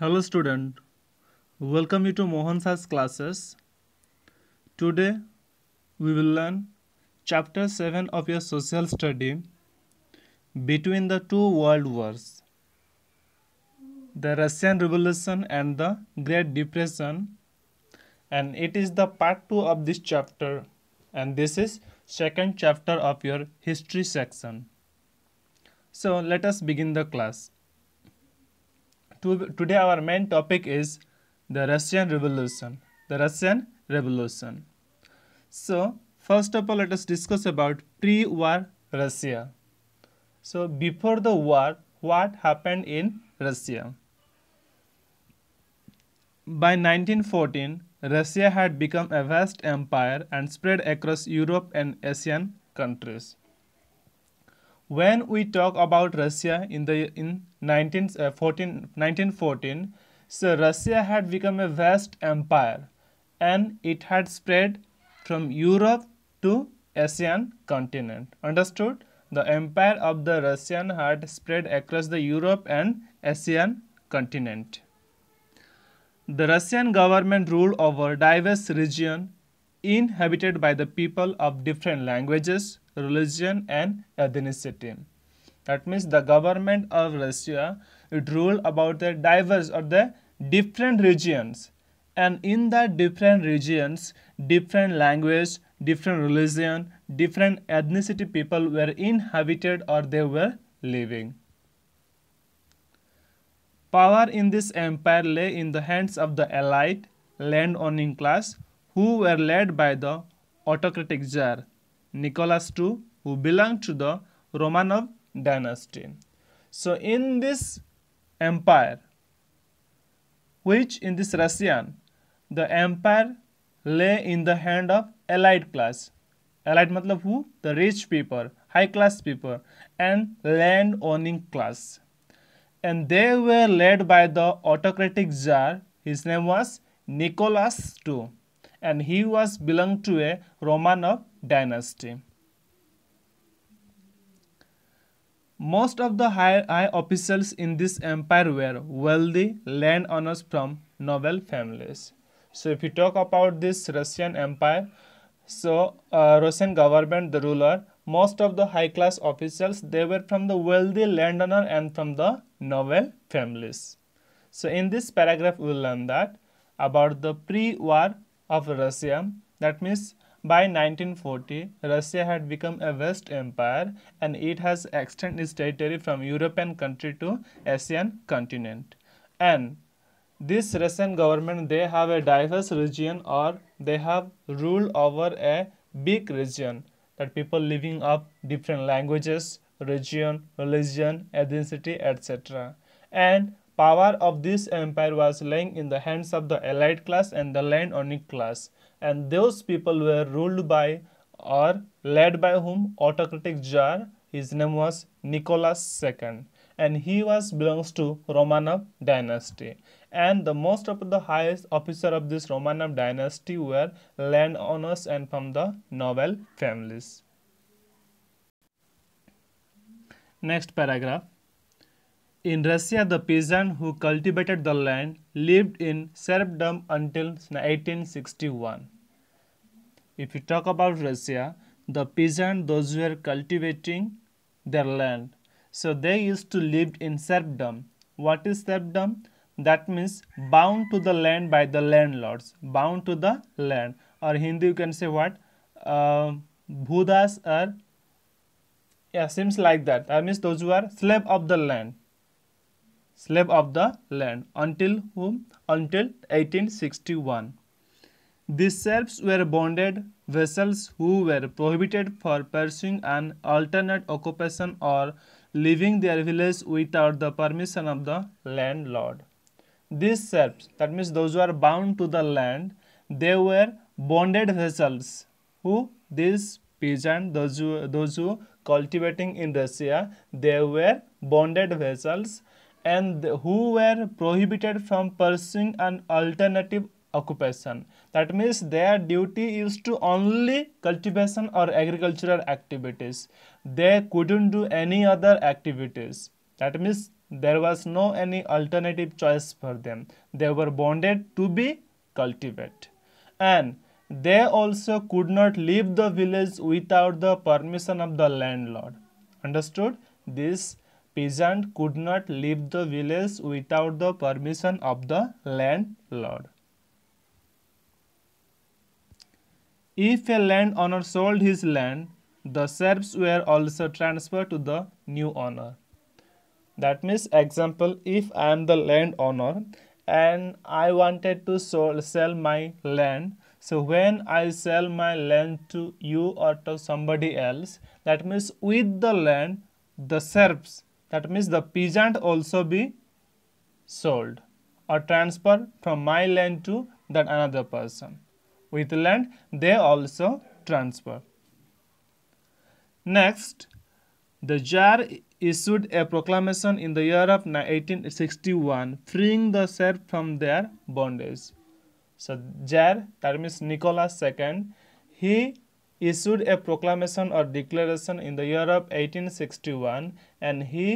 Hello student, welcome you to Mohan classes. Today we will learn chapter 7 of your social study between the two world wars the Russian Revolution and the Great Depression and it is the part 2 of this chapter and this is second chapter of your history section. So let us begin the class today our main topic is the Russian Revolution. The Russian Revolution. So, first of all, let us discuss about pre-war Russia. So, before the war, what happened in Russia? By 1914, Russia had become a vast empire and spread across Europe and Asian countries when we talk about Russia in the in 19, uh, 1914, so Russia had become a vast empire and it had spread from Europe to Asian continent. Understood? The empire of the Russian had spread across the Europe and Asian continent. The Russian government ruled over diverse region inhabited by the people of different languages, religion and ethnicity. That means the government of Russia it ruled about the diverse or the different regions and in the different regions different language different religion different ethnicity people were inhabited or they were living power in this empire lay in the hands of the allied owning class who were led by the autocratic czar Nicholas II, who belonged to the Romanov dynasty. So in this empire, which in this Russian, the empire lay in the hand of allied class. Allied matlab who? The rich people, high class people and land owning class. And they were led by the autocratic czar. His name was Nicholas II and he was belonged to a Romanov dynasty. Most of the high, high, officials in this empire were wealthy landowners from noble families. So if you talk about this Russian empire, so uh, Russian government, the ruler, most of the high class officials, they were from the wealthy landowner and from the noble families. So in this paragraph, we will learn that about the pre-war of Russia, that means by 1940, Russia had become a vast empire and it has extended its territory from European country to Asian continent. And this Russian government, they have a diverse region or they have rule over a big region that people living of different languages, region, religion, ethnicity, etc. And power of this empire was lying in the hands of the elite class and the land owning class and those people were ruled by or led by whom autocratic jar. his name was nicholas ii and he was belongs to romanov dynasty and the most of the highest officer of this romanov dynasty were landowners and from the noble families next paragraph in russia the peasant who cultivated the land lived in serfdom until 1861. If you talk about Russia, the peasant, those who were cultivating their land, so they used to live in serfdom. What is serfdom? That means bound to the land by the landlords, bound to the land. Or Hindi, you can say what? Uh, Buddhas are, yeah, seems like that. That means those who are slave of the land slave of the land until whom until 1861. These serfs were bonded vessels who were prohibited for pursuing an alternate occupation or leaving their village without the permission of the landlord. These serfs, that means those who are bound to the land, they were bonded vessels who these peasants, those who, those who cultivating in Russia, they were bonded vessels and who were prohibited from pursuing an alternative occupation. That means their duty is to only cultivation or agricultural activities. They couldn't do any other activities. That means there was no any alternative choice for them. They were bonded to be cultivate. And they also could not leave the village without the permission of the landlord. Understood? This peasant could not leave the village without the permission of the landlord. If a landowner sold his land, the serfs were also transferred to the new owner. That means example, if I am the landowner and I wanted to sell my land, so when I sell my land to you or to somebody else, that means with the land, the serfs that means the peasant also be sold or transferred from my land to that another person. With land, they also transfer. Next, the Tsar issued a proclamation in the year of 1861 freeing the serf from their bondage. So Tsar, that means Nicholas II, he issued a proclamation or declaration in the year of 1861 and he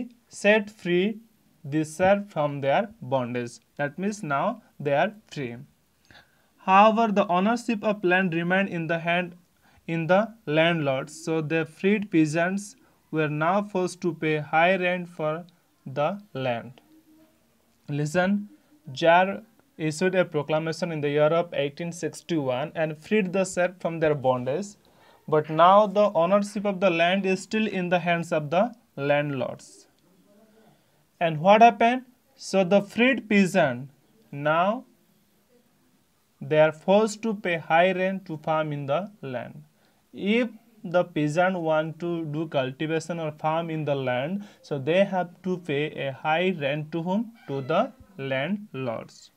set free the serfs from their bondage. That means now they are free. However, the ownership of land remained in the hand in the landlords, so the freed peasants were now forced to pay high rent for the land. Listen, Jar issued a proclamation in the year of 1861 and freed the serfs from their bondage but now the ownership of the land is still in the hands of the landlords. And what happened? So the freed peasant now they are forced to pay high rent to farm in the land. If the peasant want to do cultivation or farm in the land, so they have to pay a high rent to whom? To the landlords.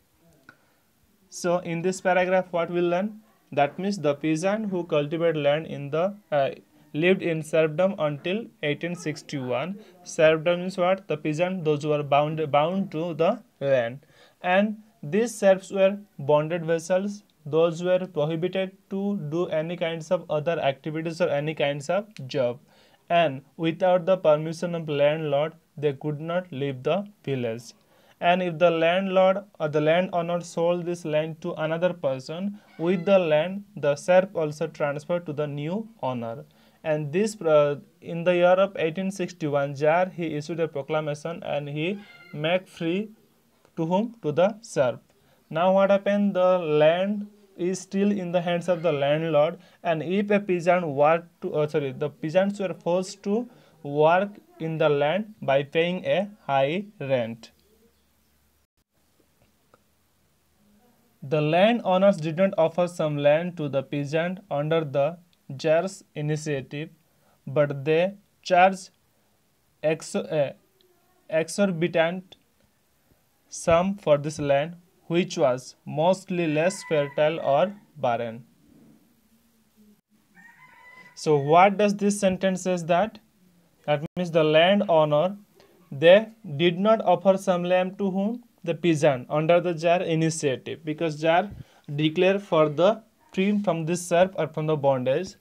So in this paragraph, what we learn? That means the peasant who cultivated land in the uh, lived in serfdom until 1861. Serfdom means what? The peasant, those who are bound bound to the land, and these serfs were bonded vessels. Those were prohibited to do any kinds of other activities or any kinds of job, and without the permission of landlord, they could not leave the village and if the landlord or uh, the landowner sold this land to another person with the land the serf also transferred to the new owner and this uh, in the year of 1861 jar he issued a proclamation and he make free to whom to the serf now what happened the land is still in the hands of the landlord and if a peasant were to uh, sorry the peasants were forced to work in the land by paying a high rent The landowners did not offer some land to the peasant under the Jars initiative, but they charged eh, exorbitant sum for this land, which was mostly less fertile or barren. So what does this sentence says that? That means the landowner, they did not offer some land to whom? the peasant under the jar initiative because jar declare for the free from this serf or from the bondage.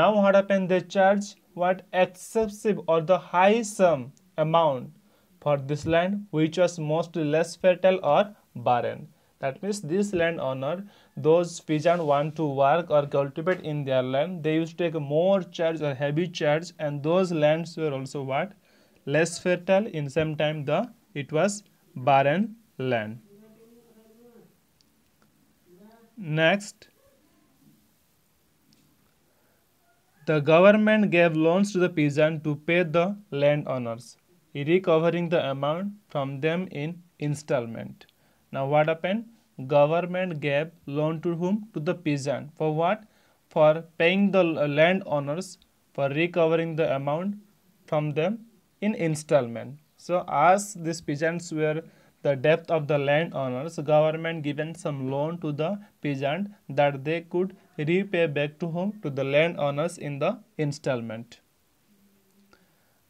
Now what happened? They charge what excessive or the high sum amount for this land which was mostly less fertile or barren. That means this land owner, those peasant want to work or cultivate in their land, they used to take more charge or heavy charge and those lands were also what? Less fertile in some time the it was barren land. Next, the government gave loans to the peasant to pay the landowners, recovering the amount from them in installment. Now what happened? Government gave loan to whom? To the peasant. For what? For paying the landowners for recovering the amount from them in installment. So as these peasants were the depth of the landowners, government given some loan to the peasant that they could repay back to whom? To the landowners in the installment.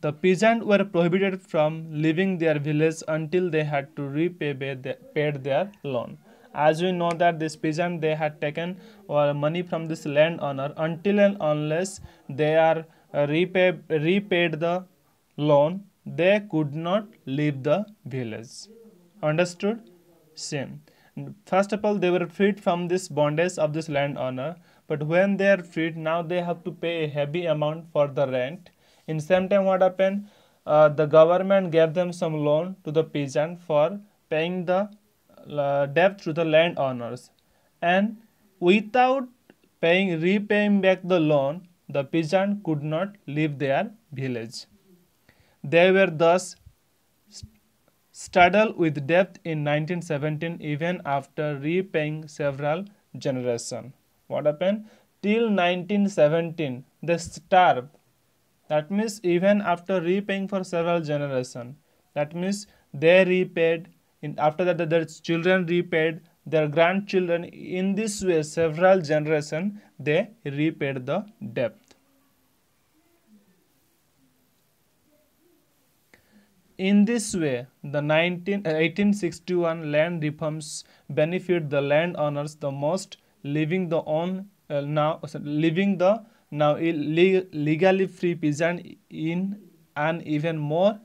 The peasants were prohibited from leaving their village until they had to repay paid their loan. As we know that this peasant they had taken or uh, money from this landowner until and unless they are uh, repay, repaid the loan, they could not leave the village understood Same. first of all they were freed from this bondage of this landowner but when they are freed now they have to pay a heavy amount for the rent in same time what happened uh, the government gave them some loan to the peasant for paying the uh, debt to the landowners and without paying repaying back the loan the peasant could not leave their village they were thus straddle with debt in 1917 even after repaying several generations. What happened? Till 1917, they starved. That means even after repaying for several generations. That means they repaid, in, after that their children repaid, their grandchildren. In this way, several generations, they repaid the debt. In this way, the 19, 1861 uh, land reforms benefit the landowners the most, leaving the own uh, now uh, leaving the now legally free peasant in an even more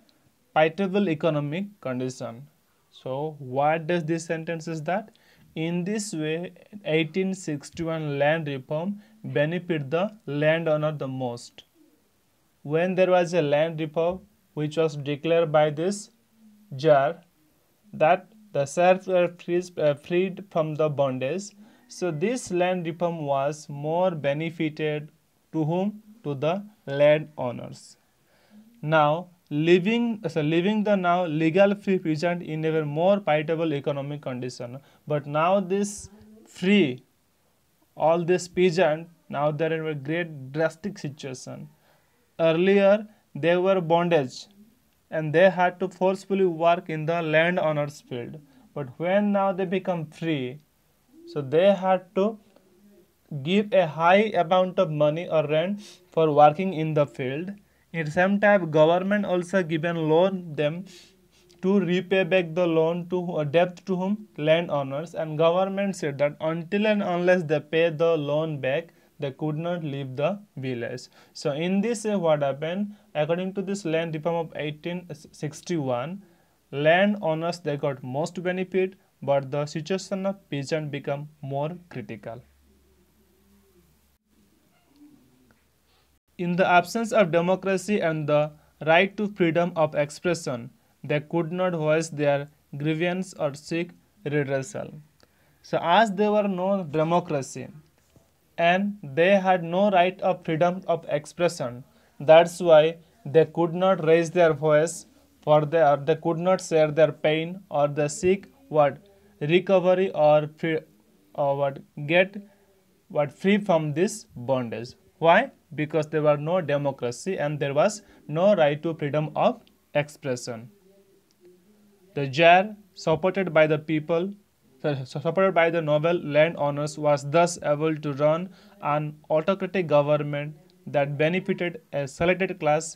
pitiable economic condition. So, what does this sentence is that? In this way, 1861 land reform benefit the landowner the most. When there was a land reform, which was declared by this jar that the serfs were uh, freed from the bondage. So this land reform was more benefited to whom? To the landowners. Now living so living the now legal free peasant in a more palatable economic condition. But now this free, all this peasant now they are in a great drastic situation. Earlier they were bondage and they had to forcefully work in the land honors field. But when now they become free, so they had to give a high amount of money or rent for working in the field. In some time, government also given loan them to repay back the loan to a uh, debt to whom landowners and government said that until and unless they pay the loan back, they could not leave the village. So in this, uh, what happened? According to this land reform of 1861, landowners they got most benefit, but the situation of peasant become more critical. In the absence of democracy and the right to freedom of expression, they could not voice their grievance or seek redressal. So as there were no democracy and they had no right of freedom of expression, that's why they could not raise their voice, for they, or they could not share their pain or the sick what recovery or free, or what get what free from this bondage. Why? Because there was no democracy and there was no right to freedom of expression. The jar, supported by the people, supported by the noble landowners, was thus able to run an autocratic government that benefited a selected class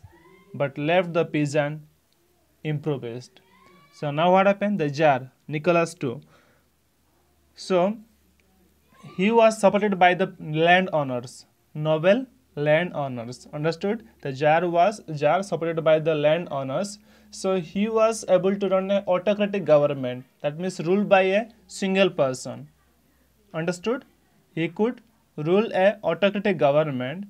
but left the peasant improvised. So now what happened? The jar Nicholas II. So he was supported by the landowners, noble landowners. Understood? The jar was jar supported by the landowners. So he was able to run an autocratic government. That means ruled by a single person. Understood? He could rule a autocratic government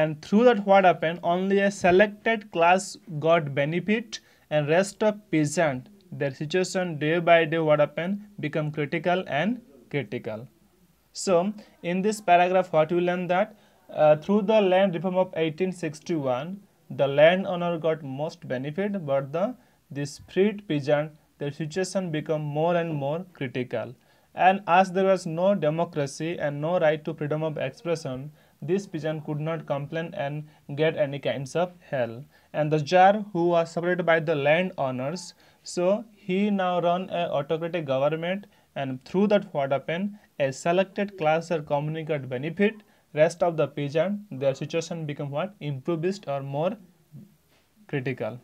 and through that what happened only a selected class got benefit and rest of peasant their situation day by day what happened become critical and critical so in this paragraph what you learn that uh, through the land reform of 1861 the landowner got most benefit but the this freed peasant their situation become more and more critical and as there was no democracy and no right to freedom of expression this pigeon could not complain and get any kinds of help. And the czar, who was supported by the landowners, so he now run an autocratic government and through that what happened, a selected class or community got benefit, rest of the pigeon, their situation become what? Improved or more critical.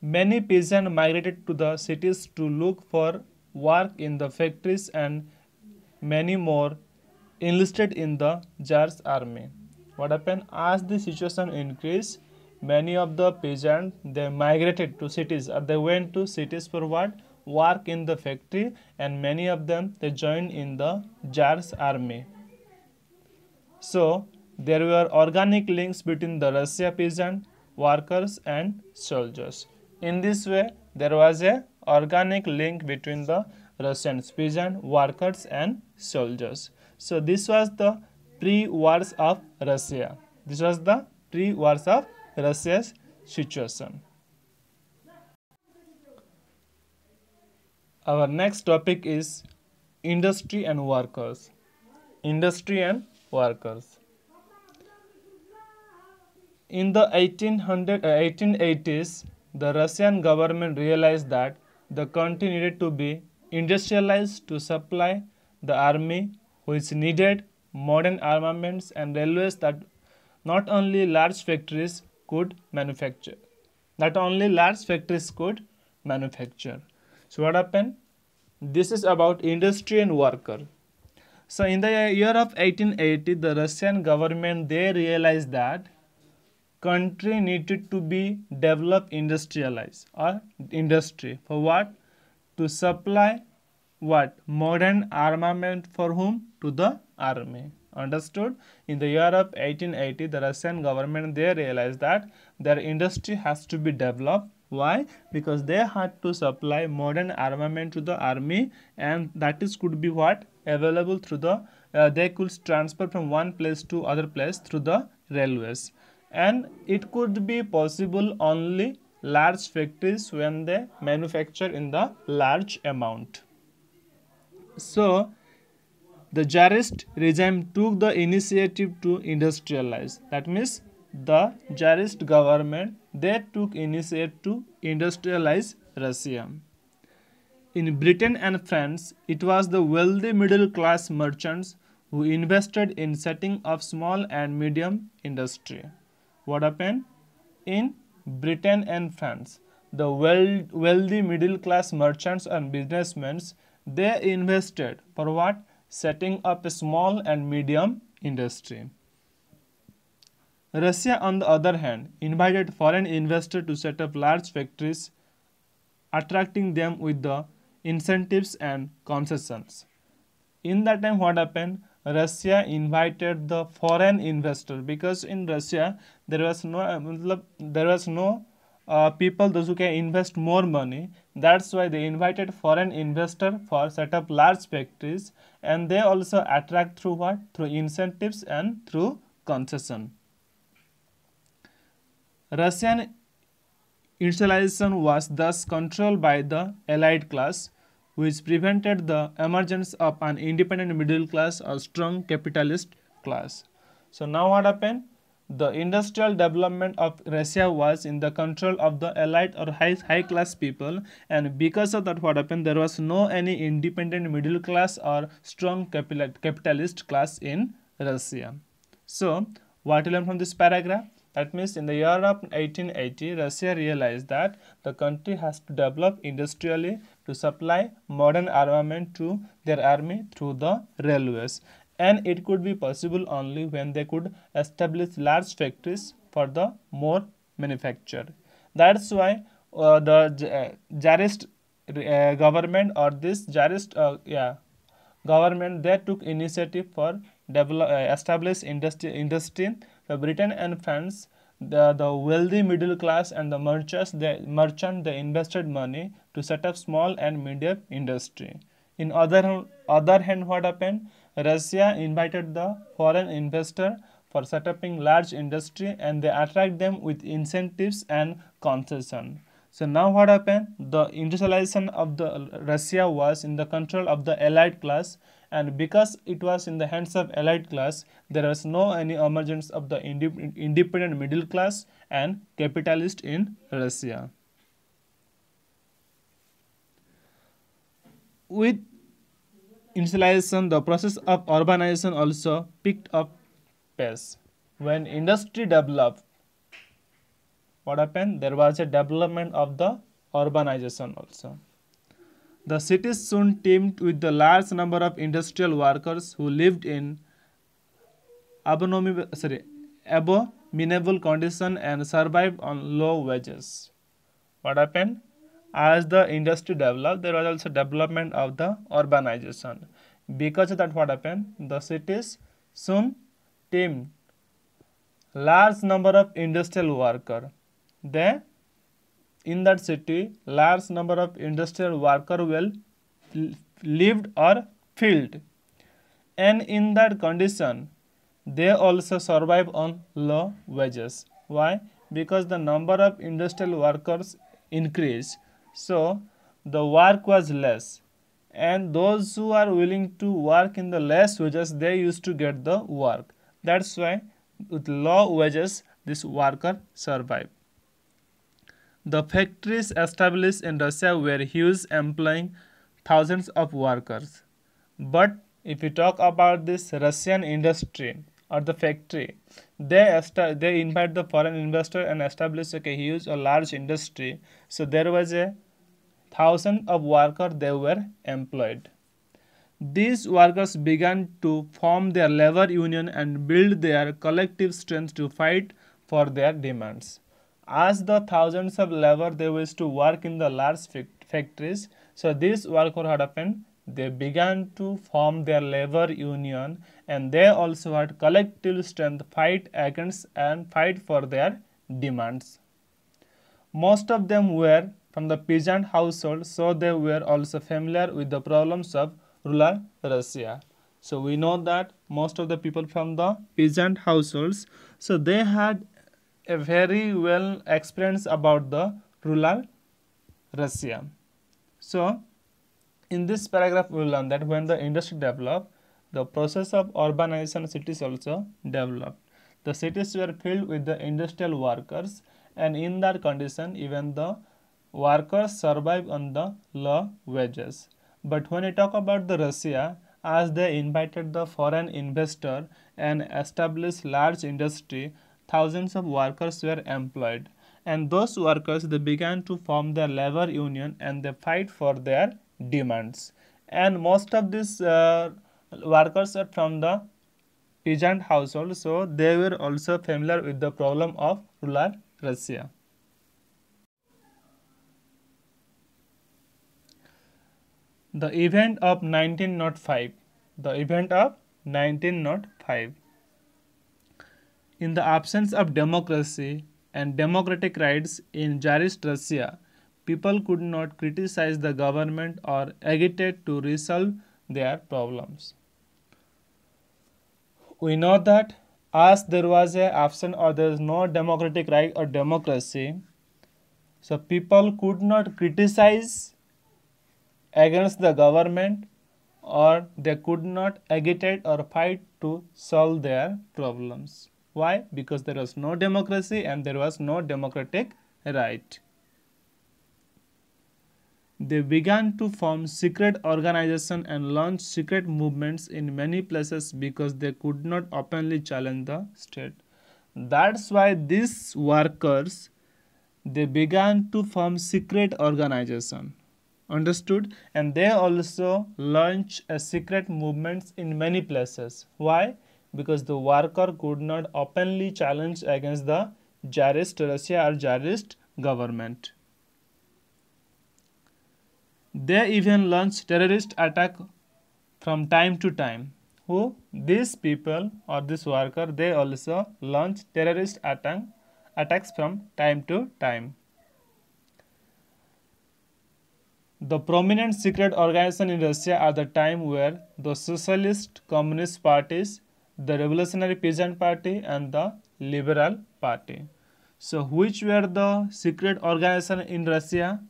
Many peasants migrated to the cities to look for work in the factories and many more enlisted in the Tsar's army. What happened as the situation increased, many of the peasants they migrated to cities or they went to cities for what work in the factory and many of them they joined in the Tsar's army. So there were organic links between the Russia peasant workers and soldiers. In this way, there was a organic link between the Russian peasant, workers and soldiers. So this was the pre-wars of Russia. This was the pre-wars of Russia's situation. Our next topic is industry and workers. Industry and workers. In the 1800, uh, 1880s, the Russian government realized that the country needed to be industrialized to supply the army which needed modern armaments and railways that not only large factories could manufacture not only large factories could manufacture so what happened this is about industry and worker so in the year of 1880 the russian government they realized that country needed to be developed industrialized or industry for what to supply what modern armament for whom to the army understood in the year of 1880 the russian government they realized that their industry has to be developed why because they had to supply modern armament to the army and that is could be what available through the uh, they could transfer from one place to other place through the railways and it could be possible only large factories when they manufacture in the large amount. So, the Tsarist regime took the initiative to industrialize. That means the Tsarist government, they took initiative to industrialize Russia. In Britain and France, it was the wealthy middle class merchants who invested in setting up small and medium industry. What happened? In Britain and France. The wealthy middle class merchants and businessmen, they invested for what? Setting up a small and medium industry. Russia, on the other hand, invited foreign investors to set up large factories, attracting them with the incentives and concessions. In that time, what happened? Russia invited the foreign investor because in Russia there was no uh, there was no uh, people those who can invest more money that's why they invited foreign investor for set up large factories and they also attract through what through incentives and through concession russian industrialization was thus controlled by the allied class which prevented the emergence of an independent middle class or strong capitalist class so now what happened the industrial development of Russia was in the control of the elite or high, high class people and because of that what happened there was no any independent middle class or strong capital, capitalist class in Russia. So what you learn from this paragraph? That means in the year of 1880, Russia realized that the country has to develop industrially to supply modern armament to their army through the railways and it could be possible only when they could establish large factories for the more manufacture. That's why uh, the uh, Jarist uh, government or this Jarist uh, yeah, government they took initiative for develop, uh, establish industry, industry uh, Britain and France the, the wealthy middle class and the merchants they, merchant they invested money to set up small and medium industry. In other, other hand what happened Russia invited the foreign investor for setting large industry and they attract them with incentives and concession. So now what happened? The industrialization of the Russia was in the control of the allied class and because it was in the hands of allied class, there was no any emergence of the independent middle class and capitalist in Russia. With industrialization, the process of urbanization also picked up pace. When industry developed, what happened? There was a development of the urbanization also. The cities soon teemed with the large number of industrial workers who lived in abominable, sorry, abominable condition and survived on low wages. What happened? as the industry developed, there was also development of the urbanization. Because of that what happened, the cities soon teemed large number of industrial worker. Then, in that city, large number of industrial worker will lived or filled. And in that condition, they also survive on low wages. Why? Because the number of industrial workers increase so the work was less and those who are willing to work in the less wages they used to get the work. That's why with low wages this worker survived. The factories established in Russia were huge employing thousands of workers. But if we talk about this Russian industry or the factory, they, they invite the foreign investor and establish like, a huge or large industry. So there was a thousands of workers they were employed. These workers began to form their labor union and build their collective strength to fight for their demands. As the thousands of labor they used to work in the large factories, so these workers had happened they began to form their labor union and they also had collective strength fight against and fight for their demands. Most of them were from the peasant household, so they were also familiar with the problems of rural Russia. So we know that most of the people from the peasant households, so they had a very well experience about the rural Russia. So in this paragraph we learn that when the industry developed, the process of urbanization cities also developed. The cities were filled with the industrial workers and in that condition even the workers survive on the low wages. But when I talk about the Russia, as they invited the foreign investor and established large industry, thousands of workers were employed. And those workers, they began to form their labor union and they fight for their demands. And most of these uh, workers are from the peasant household, so they were also familiar with the problem of rural Russia. the event of 1905 the event of 1905 in the absence of democracy and democratic rights in Tsarist Russia people could not criticize the government or agitate to resolve their problems we know that as there was a absent or there is no democratic right or democracy so people could not criticize against the government or they could not agitate or fight to solve their problems. Why? Because there was no democracy and there was no democratic right. They began to form secret organizations and launch secret movements in many places because they could not openly challenge the state. That's why these workers, they began to form secret organization understood and they also launch a secret movements in many places why because the worker could not openly challenge against the czarist russia or czarist government they even launch terrorist attack from time to time who these people or this worker they also launch terrorist attack attacks from time to time The prominent secret organization in Russia at the time were the Socialist Communist parties, the Revolutionary Peasant Party and the Liberal Party. So which were the secret organizations in Russia?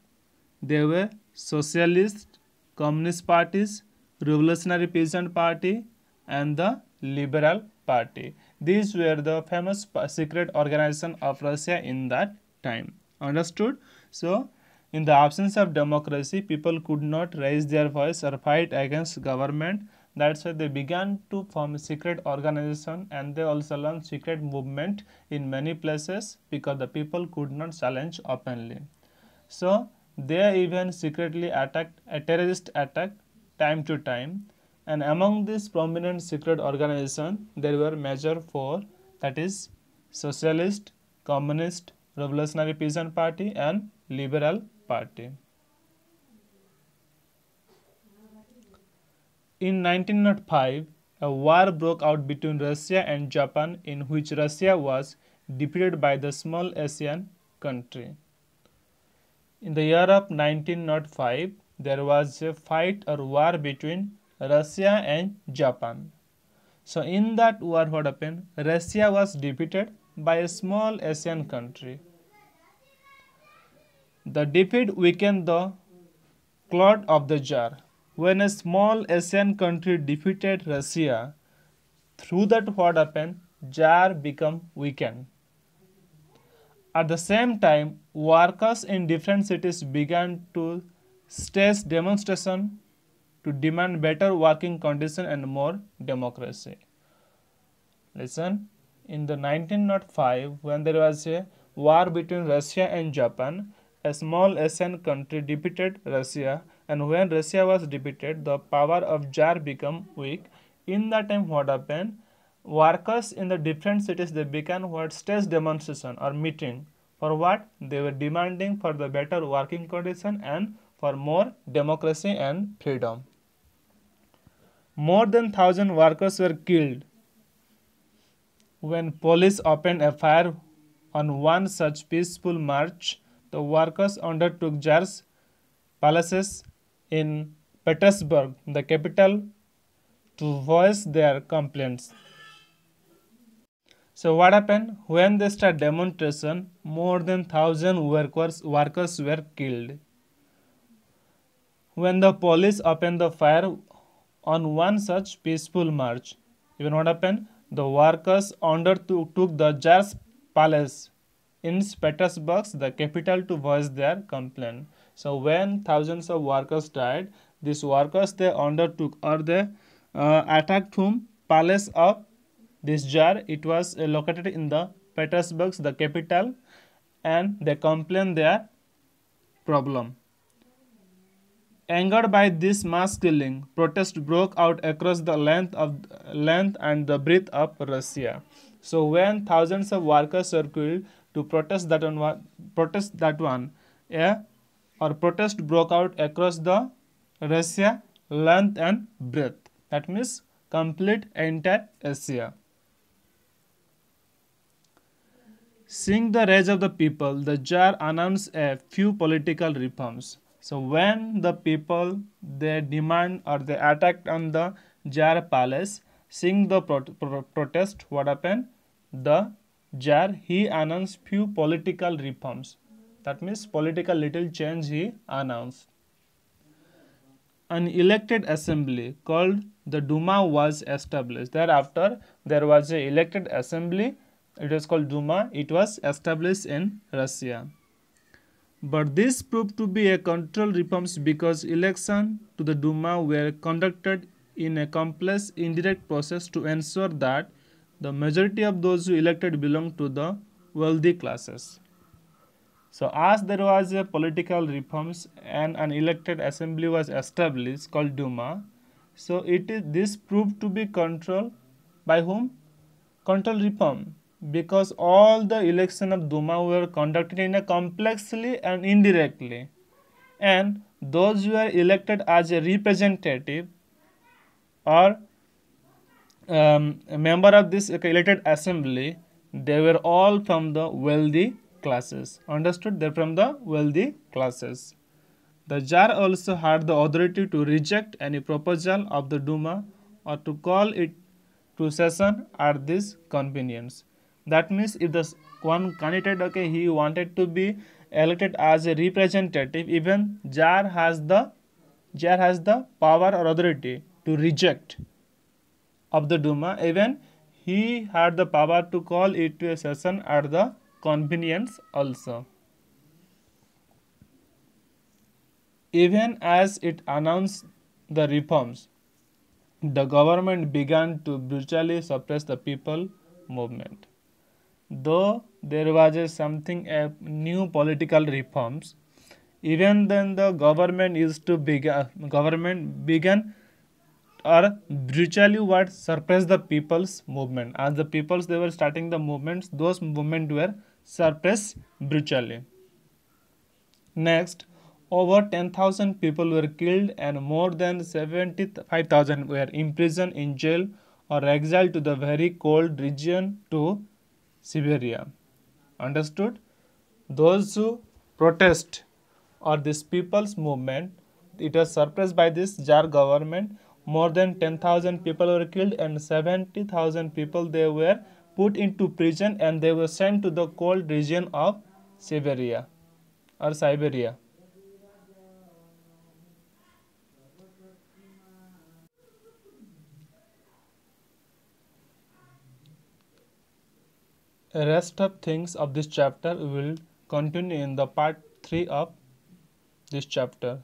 They were Socialist, Communist parties, Revolutionary Peasant Party and the Liberal Party. These were the famous secret organization of Russia in that time. Understood? So in the absence of democracy, people could not raise their voice or fight against government. That's why they began to form secret organization and they also launched secret movement in many places because the people could not challenge openly. So they even secretly attacked a terrorist attack time to time and among these prominent secret organization there were major four that is socialist, communist, revolutionary peasant party and liberal Party. In 1905, a war broke out between Russia and Japan in which Russia was defeated by the small Asian country. In the year of 1905, there was a fight or war between Russia and Japan. So in that war what happened? Russia was defeated by a small Asian country the defeat weakened the clod of the jar. When a small Asian country defeated Russia, through that what happened? Jar become weakened. At the same time, workers in different cities began to stage demonstration to demand better working conditions and more democracy. Listen, in the 1905, when there was a war between Russia and Japan, a small Asian country defeated Russia and when Russia was defeated, the power of Tsar became weak. In that time what happened? Workers in the different cities they began what stage demonstration or meeting. For what? They were demanding for the better working condition and for more democracy and freedom. More than 1000 workers were killed when police opened a fire on one such peaceful march the workers undertook jars palaces in Petersburg, the capital, to voice their complaints. So what happened? When they start demonstration, more than thousand workers, workers were killed. When the police opened the fire on one such peaceful march, even what happened? The workers undertook the Jars Palace in Petersburg, the capital, to voice their complaint. So when thousands of workers died, these workers they undertook or they uh, attacked whom palace of this jar. It was uh, located in the Petersburg, the capital, and they complained their problem. Angered by this mass killing, protests broke out across the length of length and the breadth of Russia. So when thousands of workers were killed, to protest that one protest that one a or protest broke out across the Russia length and breadth that means complete entire Asia. Seeing the rage of the people, the jar announced a few political reforms. So when the people they demand or they attacked on the jar palace, seeing the pro pro protest, what happened? The jar he announced few political reforms. That means political little change he announced. An elected assembly called the Duma was established. Thereafter, there was a elected assembly. It was called Duma. It was established in Russia. But this proved to be a control reforms because election to the Duma were conducted in a complex indirect process to ensure that the majority of those who elected belong to the wealthy classes. So as there was a political reforms and an elected assembly was established called Duma, so it is this proved to be controlled by whom? Control reform because all the election of Duma were conducted in a complexly and indirectly and those who are elected as a representative or um, member of this elected assembly they were all from the wealthy classes understood they're from the wealthy classes the jar also had the authority to reject any proposal of the duma or to call it to session at this convenience that means if the one candidate okay he wanted to be elected as a representative even jar has the jar has the power or authority to reject of the Duma. Even he had the power to call it to a session at the convenience also. Even as it announced the reforms, the government began to brutally suppress the people movement. Though there was a something a new political reforms, even then the government used to begin government began or brutally what suppressed the people's movement as the peoples they were starting the movements those movements were suppressed brutally next over 10000 people were killed and more than 75000 were imprisoned in jail or exiled to the very cold region to siberia understood those who protest or this people's movement it was suppressed by this jar government more than 10,000 people were killed and 70,000 people they were put into prison and they were sent to the cold region of Siberia or Siberia. The rest of things of this chapter will continue in the part 3 of this chapter.